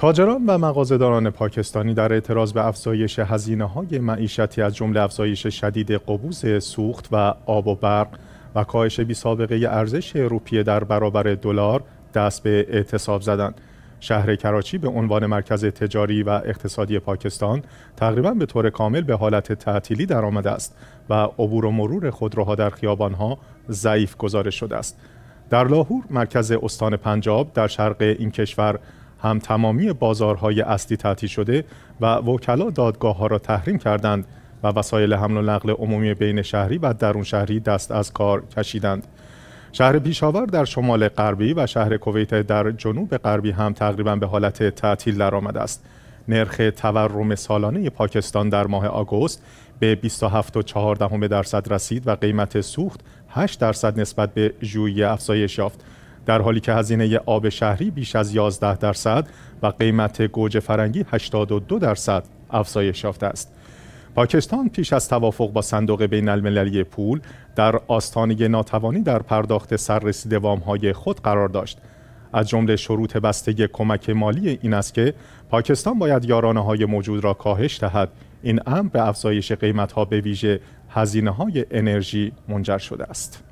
تاجران و مغازهداران پاکستانی در اعتراض به افزایش هزینه های معیشتی از جمله افزایش شدید قبوز سوخت و آب و برق و کاهش بی سابقه ارزش روپیه در برابر دلار دست به اعتصاب زدند. شهر کراچی به عنوان مرکز تجاری و اقتصادی پاکستان تقریبا به طور کامل به حالت تعطیلی درآمده است و عبور و مرور خودروها در خیابانها ضعیف گزارش شده است. در لاهور مرکز استان پنجاب در شرق این کشور هم تمامی بازارهای اصلی تعطیل شده و وکلا دادگاه ها را تحریم کردند و وسایل حمل و نقل عمومی بین شهری و درون شهری دست از کار کشیدند. شهر پیشاور در شمال غربی و شهر کویت در جنوب غربی هم تقریبا به حالت تعطیل درآمده است. نرخ تورم سالانه پاکستان در ماه آگوست به 27.4 درصد رسید و قیمت سوخت 8 درصد نسبت به ژوئیه افزایش یافت. در حالی که هزینه آب شهری بیش از 11 درصد و قیمت گوجه فرنگی 82 درصد افزایش یافته است. پاکستان پیش از توافق با صندوق بین المللی پول در آستانه ناتوانی در پرداخت سررسید های خود قرار داشت. از جمله شروط بسته کمک مالی این است که پاکستان باید یارانه های موجود را کاهش دهد. این امر به افزایش قیمت ها به ویژه هزینه های انرژی منجر شده است.